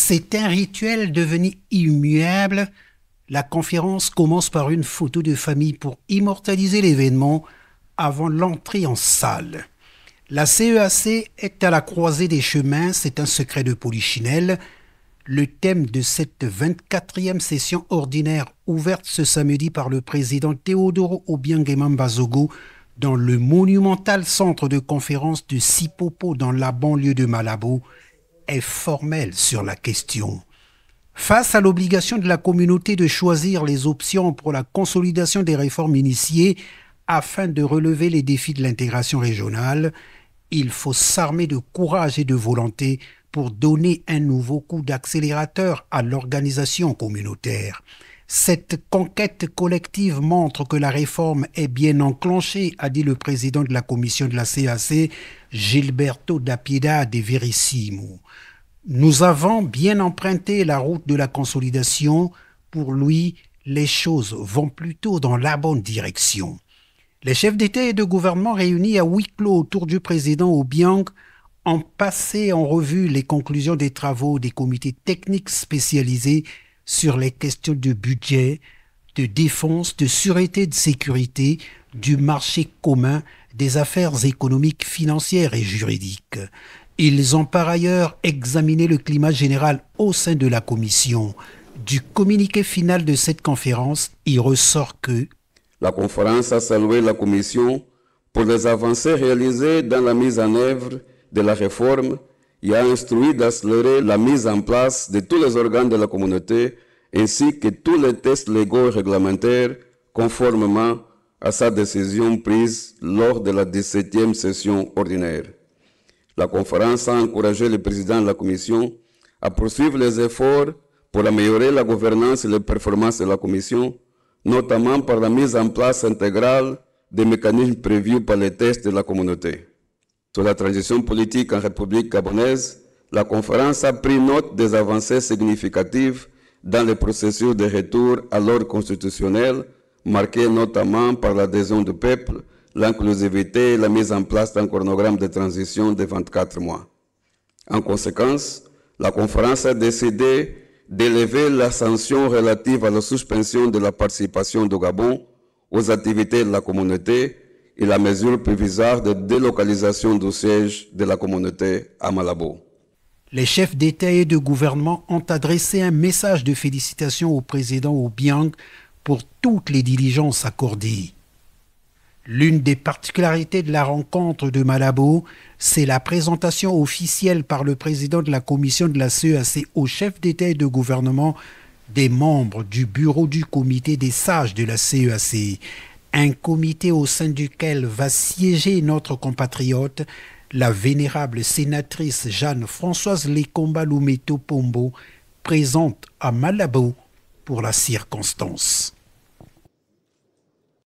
C'est un rituel devenu immuable. La conférence commence par une photo de famille pour immortaliser l'événement avant l'entrée en salle. La CEAC e est à la croisée des chemins, c'est un secret de Polichinelle. Le thème de cette 24e session ordinaire ouverte ce samedi par le président Teodoro obiang dans le monumental centre de conférence de Sipopo dans la banlieue de Malabo est formelle sur la question. Face à l'obligation de la communauté de choisir les options pour la consolidation des réformes initiées afin de relever les défis de l'intégration régionale, il faut s'armer de courage et de volonté pour donner un nouveau coup d'accélérateur à l'organisation communautaire. Cette conquête collective montre que la réforme est bien enclenchée, a dit le président de la commission de la CAC, Gilberto Dapida de Verissimo. Nous avons bien emprunté la route de la consolidation. Pour lui, les choses vont plutôt dans la bonne direction. Les chefs d'État et de gouvernement réunis à huis clos autour du président Obiang ont passé en revue les conclusions des travaux des comités techniques spécialisés sur les questions de budget, de défense, de sûreté, de sécurité, du marché commun, des affaires économiques, financières et juridiques. Ils ont par ailleurs examiné le climat général au sein de la Commission. Du communiqué final de cette conférence, il ressort que la conférence a salué la Commission pour les avancées réalisées dans la mise en œuvre de la réforme il a instruit d'accélérer la mise en place de tous les organes de la communauté ainsi que tous les tests légaux et réglementaires conformément à sa décision prise lors de la 17e session ordinaire. La conférence a encouragé le président de la commission à poursuivre les efforts pour améliorer la gouvernance et les performances de la commission, notamment par la mise en place intégrale des mécanismes prévus par les tests de la communauté sur la transition politique en République gabonaise, la conférence a pris note des avancées significatives dans le processus de retour à l'ordre constitutionnel, marqué notamment par l'adhésion du peuple, l'inclusivité et la mise en place d'un chronogramme de transition de 24 mois. En conséquence, la conférence a décidé d'élever la sanction relative à la suspension de la participation du Gabon aux activités de la communauté et la mesure provisoire de délocalisation du siège de la communauté à Malabo. Les chefs d'État et de gouvernement ont adressé un message de félicitations au président Obiang pour toutes les diligences accordées. L'une des particularités de la rencontre de Malabo, c'est la présentation officielle par le président de la commission de la CEAC aux chefs d'État et de gouvernement des membres du bureau du comité des sages de la CEAC. E un comité au sein duquel va siéger notre compatriote, la vénérable sénatrice Jeanne-Françoise Lekomba Lumeto Pombo, présente à Malabo pour la circonstance.